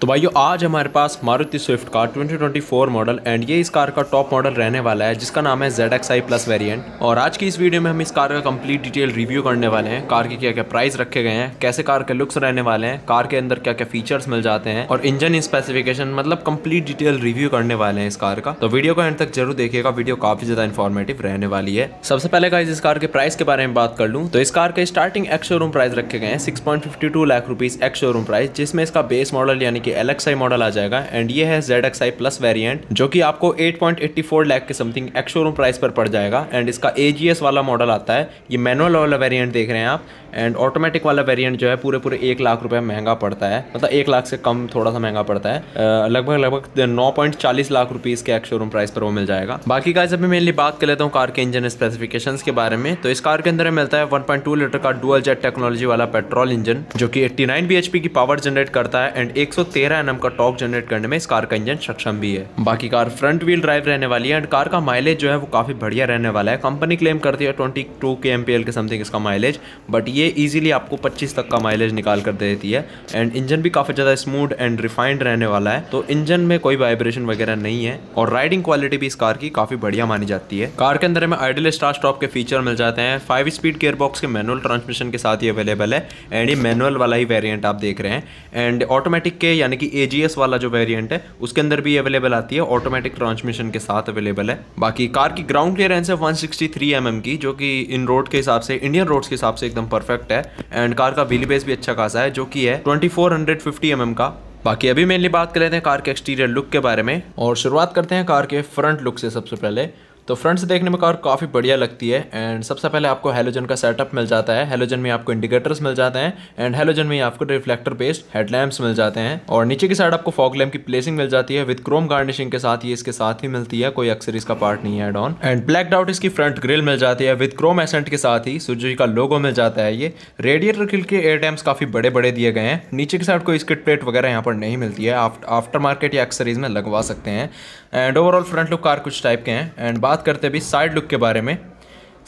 तो भाइयों आज हमारे पास मारुति स्विफ्ट का 2024 मॉडल एंड ये इस कार का टॉप मॉडल रहने वाला है जिसका नाम है Z X I plus variant और आज की इस वीडियो में हम इस कार का कंप्लीट डिटेल रिव्यू करने वाले हैं कार के क्या क्या प्राइस रखे गए हैं कैसे कार के लुक्स रहने वाले हैं कार के अंदर क्या क्या फीचर्स मिल जाते हैं और इंजन स्पेसिफिकेशन मतलब कम्प्लीट डिटेल रिव्यू करने वाले हैं इस कार का तो वीडियो को एंड तक जरूर देखिएगा वीडियो काफी ज्यादा इन्फॉर्मेटिव रहने वाली है सबसे पहले का इस कार के प्राइस के बारे में बात कर लूँ तो इस कार के स्टार्टिंग एक्स शोरूम प्राइस रखे गए हैं six lakh rupees ex showroom price जिसमें इसका बेस मॉडल यानी कि एल मॉडल आ जाएगा एंड ये है जेड एक्स प्लस वेरियंट जो कि आपको 8.84 लाख के समथिंग एक्स शोरूम प्राइस पर पड़ जाएगा एंड इसका ए वाला मॉडल आता है ये मैनुअल वाला वेरियंट देख रहे हैं आप एंड ऑटोमेटिक वाला वेरियंट जो है पूरे पूरे एक लाख रुपये महंगा पड़ता है मतलब एक लाख से कम थोड़ा सा महंगा पड़ता है लगभग लगभग नौ पॉइंट चालीस लाख रुपीज़ के एक्स शोरूम प्राइस पर वो मिल जाएगा बाकी का जब मैं मेनली बात कर लेता हूँ कार के इंजन स्पेसिफिकेशंस के बारे में तो इस कार के अंदर मिलता है 1.2 लीटर का डुअल जेट टेक्नोलॉजी वाला पेट्रोल इंजन जो कि 89 bhp की पावर जनरेट करता है एंड 130 तेरह एन का टॉक जनरेट करने में इस कार का इंजन सक्षम भी है बाकी कार फ्रंट व्हील ड्राइव रहने वाली है एंड कार का माइलेज जो है वो काफ़ी बढ़िया रहने वाला है कंपनी क्लेम करती है ट्वेंटी टू के एम के समथिंग इसका माइलेज बट ये इजिली आपको पच्चीस तक का माइलेज निकाल कर देती है एंड इंजन भी काफ़ी ज़्यादा स्मूथ एंड रिफाइंड रहने वाला है तो इंजन में कोई वाइब्रेशन वगैरह नहीं है और राइडिंग क्वालिटी भी इस कार की काफ़ी बढ़िया मानी जाती है कार के अंदर हमें आइडल स्टार स्टॉप के फीचर मिल जाते हैं फाइव स्पीड गेयर बॉक्स के मैनुअल ट्रांसमिशन के साथ ही अवेलेबल है एंड ये मैनुअल वाला ही वेरियंट आप देख रहे हैं एंड ऑटोमेटिक के यानी कि ए वाला जो वेरिएंट है उसके अंदर भी अवेलेबल आती है ऑटोमेटिक ट्रांसमिशन के साथ अवेलेबल है बाकी कार की ग्राउंड क्लियरेंस है 163 सिक्सटी mm की जो कि इन रोड के हिसाब से इंडियन रोड्स के हिसाब से एकदम परफेक्ट है एंड कार का व्हीली बेस भी अच्छा खासा है जो की है ट्वेंटी फोर mm का बाकी अभी मेनली बात कर लेते हैं कार के एक्सटीरियर लुक के बारे में और शुरुआत करते हैं कार के फ्रंट लुक से सबसे पहले तो फ्रंट से देखने में कार काफ़ी बढ़िया लगती है एंड सबसे पहले आपको हेलोजन का सेटअप मिल जाता है हेलोजन में आपको इंडिकेटर्स मिल जाते हैं एंड हेलोजन में आपको रिफ्लेक्टर बेस्ड हेडलैम्प्स मिल जाते हैं और नीचे की साइड आपको फॉग लैम्प की प्लेसिंग मिल जाती है विद क्रोम गार्निशिंग के साथ ये इसके साथ ही मिलती है कोई अक्सर इसका पार्ट नहीं है डॉन एंड ब्लैक डाउट इसकी फ्रंट ग्रिल मिल जाती है विद क्रोम एसेंट के साथ ही सुजुकी का लोगो मिल जाता है ये रेडिएटर ग्रिल के एयर टैम्स काफ़ी बड़े बड़े दिए गए हैं नीचे की साइड कोई स्किट प्लेट वगैरह यहाँ पर नहीं मिलती है आफ्टर मार्केट या अक्सरीज में लगवा सकते हैं and overall front look car कुछ टाइप के हैं एंड बात करते अभी साइड लुक के बारे में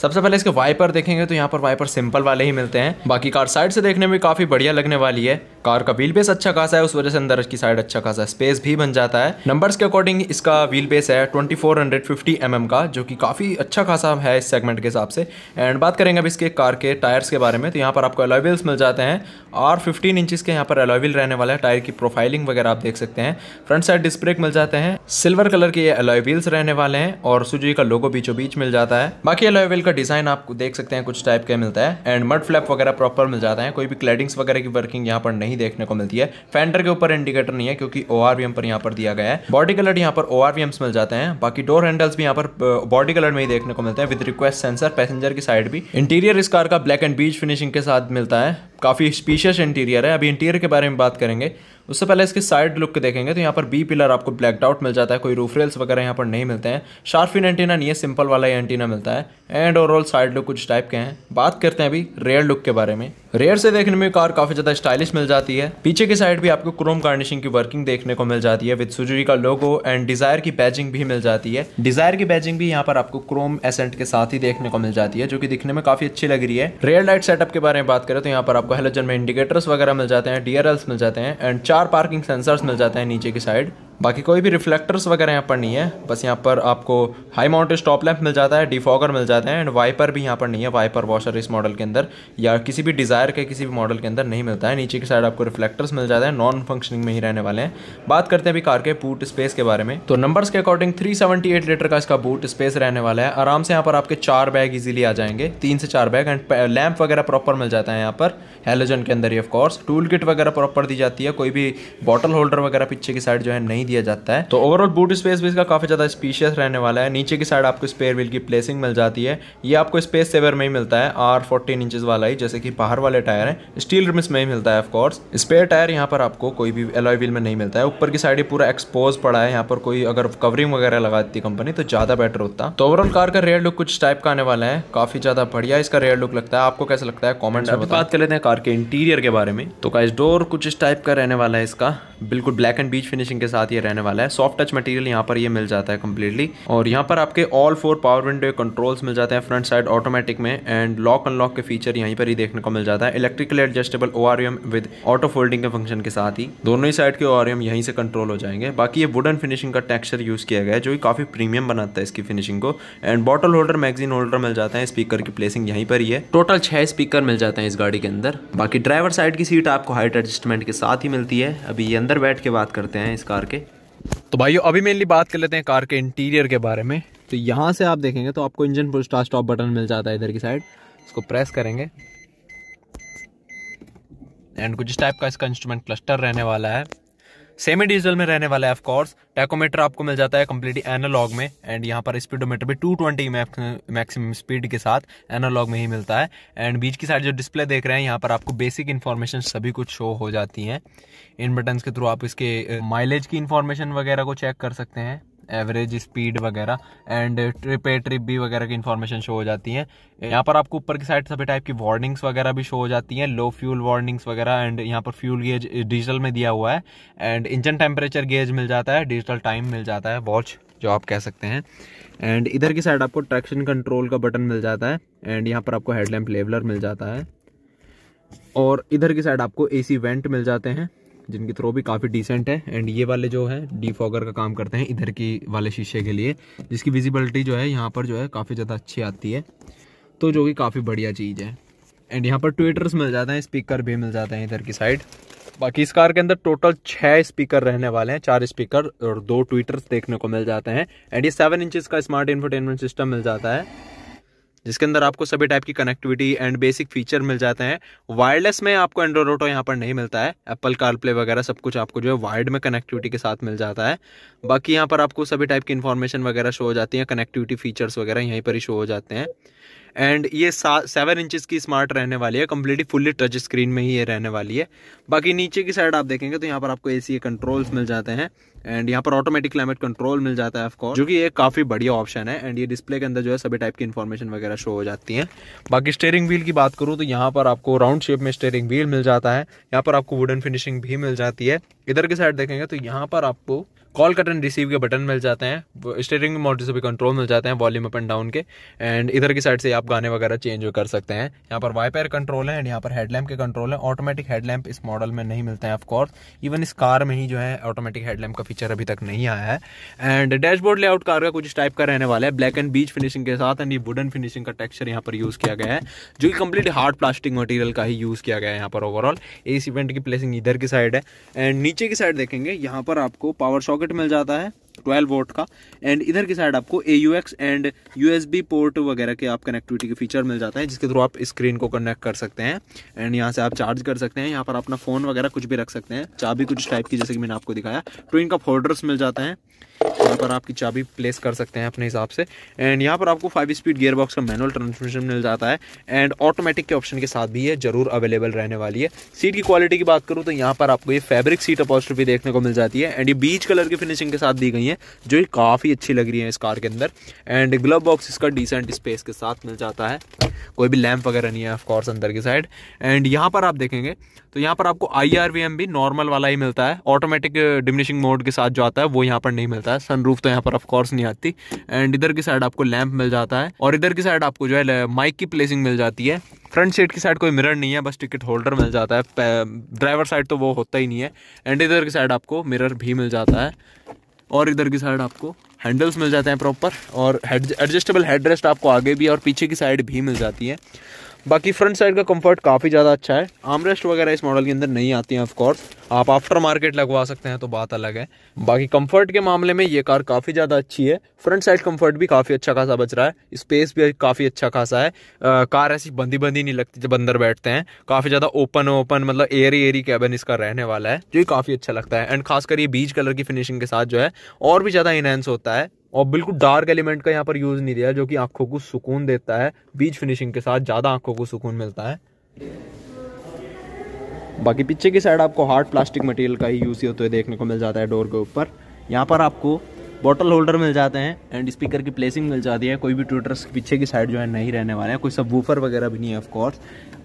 सबसे पहले इसके वाइपर देखेंगे तो यहाँ पर वाइपर सिंपल वाले ही मिलते हैं बाकी कार साइड से देखने में काफ़ी बढ़िया लगने वाली है कार का व्हील बेस अच्छा खासा है उस वजह से अंदर की साइड अच्छा खासा स्पेस भी बन जाता है नंबर्स के अकॉर्डिंग इसका व्हील बेस है 2450 mm का जो कि काफ़ी अच्छा खासा है इस सेगमेंट के हिसाब से एंड बात करेंगे अब इसके कार के टायर्स के बारे में तो यहाँ पर आपको अलॉयल्स मिल जाते हैं और फिफ्टीन इंचज़ के यहाँ पर अलॉयल रहने वाला है टायर की प्रोफाइलिंग वगैरह आप देख सकते हैं फ्रंट साइड डिस्प्रेक मिल जाते हैं सिल्वर कलर के ये रहने वाले हैं और सुजी का लोगो बीचों बीच मिल जाता है बाकी अलॉयल का डिज़ाइन आप देख सकते हैं कुछ टाइप का मिलता है एंड मड फ्लैप वगैरह प्रॉपर मिल जाता है कोई भी क्लैडिंग्स वगैरह की वर्किंग यहाँ पर नहीं देखने को मिलती है फेंडर के ऊपर इंडिकेटर नहीं है क्योंकि ओ पर यहाँ पर दिया गया है बॉडी कलर यहाँ पर ओ मिल जाते हैं बाकी डोर हैंडल्स भी यहाँ पर बॉडी कलर में ही देखने को मिलते हैं विद रिक्वेस्ट सेंसर पैसेंजर की साइड भी इंटीरियर इस कार का ब्लैक एंड बीच फिनिशिंग के साथ मिलता है काफ़ी स्पीशियस इंटीरियर है अभी इंटीरियर के बारे में बात करेंगे उससे पहले इसके साइड लुक के देखेंगे तो यहाँ पर बी पिलर आपको ब्लैकड आउट मिल जाता है कोई रूफ रेल्स वगैरह यहाँ पर नहीं मिलते हैं शार्फिन एंटीना नहीं है सिंपल वाला ही एंटीना मिलता है एंड ओवरऑल साइड लुक कुछ टाइप के हैं बात करते हैं अभी रेयर लुक के बारे में रेयर से देखने में कार काफ़ी ज़्यादा स्टाइलिश मिल जाती है पीछे की साइड भी आपको क्रोम गार्निशिंग की वर्किंग देखने को मिल जाती है विद सुजुरी का लोगो एंड डिज़ायर की बैजिंग भी मिल जाती है डिज़ायर की बैजिंग भी यहाँ पर आपको क्रोम एसेंट के साथ ही देखने को मिल जाती है जो कि दिखने में काफ़ी अच्छी लग रही है रेयर लाइट सेटअप के बारे में बात करें तो यहाँ पर आप आपको हेलोजन में इंडिकेटर्स वगैरह मिल जाते हैं डी मिल जाते हैं एंड चार पार्किंग सेंसर्स मिल जाते हैं नीचे की साइड बाकी कोई भी रिफ्लेक्टर्स वगैरह यहाँ पर नहीं है बस यहाँ पर आपको हाई माउंट स्टॉप लैंप मिल जाता है डिफॉगर मिल जाता है एंड वाइपर भी यहाँ पर नहीं है वाइपर वॉशर इस मॉडल के अंदर या किसी भी डिज़ायर के किसी भी मॉडल के अंदर नहीं मिलता है नीचे की साइड आपको रिफ्लेक्टर्स मिल जाते हैं नॉन फंक्शनिंग में ही रहने वाले हैं बात करते हैं अभी कार के बूट स्पेस के बारे में तो नंबर्स के अकॉर्डिंग थ्री लीटर का इसका बूट स्पेस रहने वाला है आराम से यहाँ पर आपके चार बैग ईजिली आ जाएंगे तीन से चार बैग एंड लैंप वगैरह प्रॉपर मिल जाता है यहाँ पर हेलोजन के अंदर ही ऑफकोर्स टूल किट वगैरह प्रॉपर दी जाती है कोई भी बॉटल होल्डर वगैरह पीछे की साइड जो है नहीं नहीं दिया जाता है तो ओवरऑल बूट स्पेस भी इसका काफ़ी ज़्यादा स्पीशियस रहने वाला है नीचे की साइड आपको स्पेयर व्हील की प्लेसिंग मिल जाती है ये आपको स्पेस सेवर में ही मिलता है आर फोर्टीन इंचज वाला ही जैसे कि बाहर वाले टायर है स्टील रिम्स में ही मिलता है ऑफकोर्स स्पेयर टायर यहाँ पर आपको कोई भी एलॉय व्हील में नहीं मिलता है ऊपर की साइड पूरा एक्सपोज पड़ा है यहाँ पर कोई अगर कवरिंग वगैरह लगाती कंपनी तो ज़्यादा बेटर होता तो ओवरऑल कार का रेयर लुक कुछ टाइप का आने वाला है काफ़ी ज़्यादा बढ़िया इसका रेयर लुक लगता है आपको कैसे लगता है कॉमेंट में बात कर लेते हैं कार के इंटीरियर के बारे में तो का डोर कुछ इस टाइप का रहने वाला है इसका बिल्कुल ब्लैक एंड बीच फिनिशिंग के साथ ये रहने वाला है सॉफ्ट टच मटेरियल यहाँ पर ये मिल जाता है कम्प्लीटली और यहाँ पर आपके all four power window controls मिल जाते हैं फ्रंट साइड ऑटोमेटिक में एंड लॉक अनलॉक के फीचर यहीं पर ही देखने को मिल जाता है इलेक्ट्रिकली एडजस्टेबल ओ विद ऑटो फोल्डिंग के फंक्शन के साथ ही दोनों ही साइड के ओ यहीं से कंट्रोल हो जाएंगे बाकी ये वुडन फिनिशिंग का टेक्सचर यूज़ किया गया है जो कि काफ़ी प्रीमियम बनाता है इसकी फिनिशिंग को and bottle holder magazine holder मिल जाता है स्पीकर की प्लेसिंग यहीं पर ही है टोटल छह स्पीकर मिल जाते हैं इस गाड़ी के अंदर बाकी ड्राइवर साइड की सीट आपको हाइट एडजस्टमेंट के साथ ही मिलती है अभी ये अंदर बैठ के बात करते हैं इस कार के तो भाइयों अभी मेनली बात कर लेते हैं कार के इंटीरियर के बारे में तो यहाँ से आप देखेंगे तो आपको इंजन स्टार्ट स्टॉप बटन मिल जाता है इधर की साइड इसको प्रेस करेंगे एंड कुछ इस टाइप का इसका इंस्ट्रूमेंट क्लस्टर रहने वाला है सेमी डीजल में रहने वाला है ऑफ कोर्स टैकोमीटर आपको मिल जाता है कम्प्लीटली एनालॉग में एंड यहाँ पर स्पीडोमीटर भी 220 ट्वेंटी मैक्सिमम स्पीड के साथ एनालॉग में ही मिलता है एंड बीच की साइड जो डिस्प्ले देख रहे हैं यहाँ पर आपको बेसिक इन्फॉर्मेशन सभी कुछ शो हो जाती हैं इन बटन्स के थ्रू आप इसके माइलेज uh, की इन्फॉर्मेशन वगैरह को चेक कर सकते हैं एवरेज स्पीड वगैरह एंड ट्रिप ए ट्रिप भी वगैरह की इन्फॉर्मेशन शो हो जाती है यहाँ पर आपको ऊपर की साइड सभी टाइप की वार्निंग्स वगैरह भी शो हो जाती हैं लो फ्यूल वार्निंग्स वगैरह एंड यहाँ पर फ्यूल गेज डिजिटल में दिया हुआ है एंड इंजन टेम्परेचर गेज मिल जाता है डिजिटल टाइम मिल जाता है वॉच जो आप कह सकते हैं एंड इधर की साइड आपको ट्रैक्शन कंट्रोल का बटन मिल जाता है एंड यहाँ पर आपको हेडलैम्प लेवलर मिल जाता है और इधर की साइड आपको एसी वेंट मिल जाते हैं जिनके थ्रो भी काफ़ी डिसेंट है एंड ये वाले जो है डीफॉगर का काम करते हैं इधर की वाले शीशे के लिए जिसकी विजिबिलिटी जो है यहाँ पर जो है काफ़ी ज़्यादा अच्छी आती है तो जो कि काफ़ी बढ़िया चीज़ है एंड यहाँ पर ट्विटर्स मिल जाते हैं स्पीकर भी मिल जाते हैं इधर की साइड बाकी इस कार के अंदर टोटल छह स्पीकर रहने वाले हैं चार स्पीकर और दो ट्विटर्स देखने को मिल जाते हैं एंड ये सेवन इंचज़ का स्मार्ट इन्फरटेनमेंट सिस्टम मिल जाता है जिसके अंदर आपको सभी टाइप की कनेक्टिविटी एंड बेसिक फीचर मिल जाते हैं वायरलेस में आपको एंड्रॉइड ऑटो यहाँ पर नहीं मिलता है एप्पल कारप्ले वगैरह सब कुछ आपको जो है वायर्ड में कनेक्टिविटी के साथ मिल जाता है बाकी यहाँ पर आपको सभी टाइप की इन्फॉर्मेशन वगैरह शो हो जाती है कनेक्टिविटी फीचर्स वगैरह यहीं पर ही शो हो जाते हैं एंड ये सेवन इंचज़ की स्मार्ट रहने वाली है कम्प्लीटली फुल्ली टच स्क्रीन में ही ये रहने वाली है बाकी नीचे की साइड आप देखेंगे तो यहाँ पर आपको ए सी कंट्रोल्स मिल जाते हैं एंड यहाँ पर ऑटोमेटिक क्लाइमेट कंट्रोल मिल जाता है ऑफकोर्स जो कि एक काफ़ी बढ़िया ऑप्शन है एंड ये डिस्प्ले के अंदर जो है सभी टाइप की इन्फॉर्मेशन वगैरह शो हो जाती है बाकी स्टेयरिंग व्हील की बात करूँ तो यहाँ पर आपको राउंड शेप में स्टेयरिंग व्हील मिल जाता है यहाँ पर आपको वुडन फिनिशिंग भी मिल जाती है इधर की साइड देखेंगे तो यहाँ पर आपको कॉल कटन एंड रिसीव के बटन मिल जाते हैं स्टेयरिंग मोटर से भी कंट्रोल मिल जाते हैं वॉल्यूम अप एंड डाउन के एंड इधर की साइड से आप गाने वगैरह चेंज कर सकते हैं यहाँ पर वाइपर कंट्रोल है एंड यहाँ पर हेडलैम्प के कंट्रोल है ऑटोमेटिक हेडलैम्प इस मॉडल में नहीं मिलते हैं ऑफकोर्स इवन इस कार में ही जो है ऑटोमेटिक हेडलैम्प का फीचर अभी तक नहीं आया है एंड डैशबोर्ड लेआउट कार का कुछ टाइप का रहने वाला है ब्लैक एंड बीच फिनिशिंग के साथ एंड ये वुडन फिनिशिंग का टेक्सचर यहाँ पर यूज़ किया गया है जो कि कंप्लीट हार्ड प्लास्टिक मटेरियल का ही यूज़ किया गया है यहाँ पर ओवरऑल इस इवेंट की प्लेसिंग इधर की साइड है एंड नीचे की साइड देखेंगे यहाँ पर आपको पावर सॉकेट प्रॉफिट मिल जाता है ट्वेल्व वोट का एंड इधर की साइड आपको ए एंड बी पोर्ट वगैरह के आप कनेक्टिविटी के फीचर मिल जाते हैं जिसके थ्रू आप स्क्रीन को कनेक्ट कर सकते हैं एंड यहाँ से आप चार्ज कर सकते हैं यहाँ पर अपना फ़ोन वगैरह कुछ भी रख सकते हैं चाबी कुछ टाइप की जैसे कि मैंने आपको दिखाया तो इनका फोल्डर्स मिल जाते हैं यहाँ पर आपकी चाबी प्लेस कर सकते हैं अपने हिसाब से एंड यहाँ पर आपको फाइव स्पीड गियर बॉक्स का मैनुअल ट्रांसमिशन मिल जाता है एंड ऑटोमेटिक के ऑप्शन के साथ भी ये जरूर अवेलेबल रहने वाली है सीट की क्वालिटी की बात करूँ तो यहाँ पर आपको ये फैब्रिक सीट अपॉस्ट्रफी देखने को मिल जाती है एंड ये बीच कलर की फिनिशिंग के साथ दी गई है जो काफ़ी अच्छी लग रही है इस कार के अंदर एंड ग्लव बॉक्स इसका डिसेंट स्पेस के साथ मिल जाता है कोई भी लैम्प वगैरह नहीं है ऑफकोर्स अंदर की साइड एंड यहाँ पर आप देखेंगे तो यहाँ पर आपको आई भी नॉर्मल वाला ही मिलता है ऑटोमेटिक डिमिनिशिंग मोड के साथ जो आता है वो यहाँ पर नहीं मिलता है सनरूफ तो यहाँ पर ऑफकोर्स नहीं आती एंड इधर की साइड आपको लैम्प मिल जाता है और इधर की साइड आपको जो है माइक की प्लेसिंग मिल जाती है फ्रंट सीट की साइड कोई मिरर नहीं है बस टिकट होल्डर मिल जाता है ड्राइवर साइड तो वो होता ही नहीं है एंड इधर की साइड आपको मिरर भी मिल जाता है और इधर की साइड आपको हैंडल्स मिल जाते हैं प्रॉपर और एडजस्टेबल हेड रेस्ट आपको आगे भी और पीछे की साइड भी मिल जाती है बाकी फ्रंट साइड का कंफर्ट काफ़ी ज़्यादा अच्छा है आमरेस्ट वगैरह इस मॉडल के अंदर नहीं आती हैं ऑफकोर्स आप आफ्टर मार्केट लगवा सकते हैं तो बात अलग है बाकी कंफर्ट के मामले में ये कार काफ़ी ज़्यादा अच्छी है फ्रंट साइड कंफर्ट भी काफ़ी अच्छा खासा बच रहा है स्पेस भी काफ़ी अच्छा खासा है आ, कार ऐसी बंदी बंदी नहीं लगती जब अंदर बैठते हैं काफ़ी ज़्यादा ओपन ओपन मतलब एयरी एयरी कैबन इसका रहने वाला है जो काफ़ी अच्छा लगता है एंड खासकर ये बीच कलर की फिनिशिंग के साथ जो है और भी ज़्यादा इनहेंस होता है और बिल्कुल डार्क एलिमेंट का यहाँ पर यूज नहीं दिया जो कि आंखों को सुकून देता है बीच फिनिशिंग के साथ ज्यादा आंखों को सुकून मिलता है बाकी पीछे की साइड आपको हार्ड प्लास्टिक मटेरियल का ही यूज़ होते हुए देखने को मिल जाता है डोर के ऊपर यहाँ पर आपको बॉटल होल्डर मिल जाते हैं एंड स्पीकर की प्लेसिंग मिल जाती है कोई भी ट्विटर पीछे की साइड जो है नहीं रहने वाले हैं कोई सब वूफर वगैरह भी नहीं है ऑफकोर्स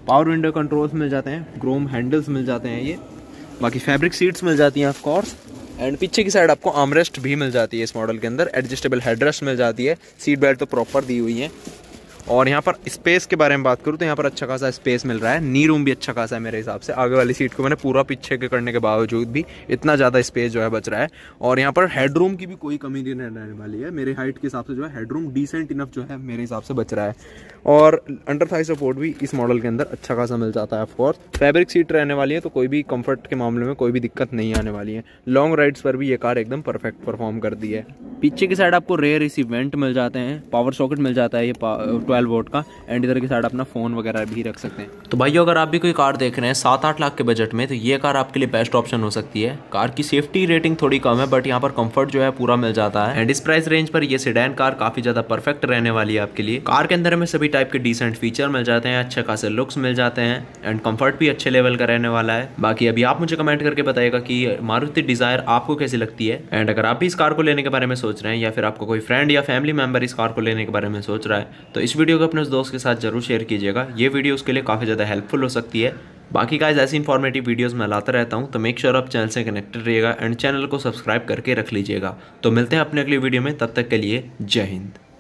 पावर विंडो कंट्रोल्स मिल जाते हैं ग्रोम हैंडल्स मिल जाते हैं ये बाकी फैब्रिक सीट्स मिल जाती हैं ऑफकोर्स एंड पीछे की साइड आपको आमरेस्ट भी मिल जाती है इस मॉडल के अंदर एडजस्टेबल हेडरेस्ट मिल जाती है सीट बेल्ट तो प्रॉपर दी हुई है और यहाँ पर स्पेस के बारे में बात करूँ तो यहाँ पर अच्छा खासा स्पेस मिल रहा है नी रूम भी अच्छा खासा है मेरे हिसाब से आगे वाली सीट को मैंने पूरा पीछे के करने के बावजूद भी इतना ज़्यादा स्पेस जो है बच रहा है और यहाँ पर हेडरूम की भी कोई कमी नहीं रहने वाली है मेरे हाइट के हिसाब से जो है हेडरूम डिसेंट इनफ जो है मेरे हिसाब से बच रहा है और अंडर थाई सपोर्ट भी इस मॉडल के अंदर अच्छा खासा मिल जाता है ऑफकोर्स फैब्रिक सीट रहने वाली है तो कोई भी कम्फर्ट के मामले में कोई भी दिक्कत नहीं आने वाली है लॉन्ग राइड्स पर भी ये कार एकदम परफेक्ट परफॉर्म करती है पीछे की साइड आपको रेयर इसी मिल जाते हैं पावर सॉकेट मिल जाता है ये ट्वेल्व वोट का एंड इधर के साइड अपना फ़ोन वगैरह भी रख सकते हैं तो भाई अगर आप भी कोई कार देख रहे हैं सात आठ लाख के बजट में तो ये कार आपके लिए बेस्ट ऑप्शन हो सकती है कार की सेफ्टी रेटिंग थोड़ी कम है बट यहाँ पर कंफर्ट जो है पूरा मिल जाता है एंड इस प्राइस रेंज पर ये सेडान कार काफ़ी ज़्यादा परफेक्ट रहने वाली है आपके लिए कार के अंदर हमें सभी टाइप के डिसेंट फीचर मिल जाते हैं अच्छे खासे लुक्स मिल जाते हैं एंड कम्फर्ट भी अच्छे लेवल का रहने वाला है बाकी अभी आप मुझे कमेंट करके बताएगा कि मारुति डिज़ायर आपको कैसी लगती है एंड अगर आप भी इस कार को लेने के बारे में सोच रहे हैं या फिर आपको कोई फ्रेंड या फैमिली मेम्बर इस कार को लेने के बारे में सोच रहा है तो इस वीडियो को अपने उस दोस्त के साथ जरूर शेयर कीजिएगा ये वीडियो उसके लिए काफ़ी ज़्यादा हेल्पफुल हो सकती है बाकी गाइज ऐसी इन्फॉर्मेटिव वीडियोस मैं लाता रहता हूँ तो मेक श्योर आप चैनल से कनेक्टेड रहिएगा एंड चैनल को सब्सक्राइब करके रख लीजिएगा तो मिलते हैं अपने अगली वीडियो में तब तक के लिए जय हिंद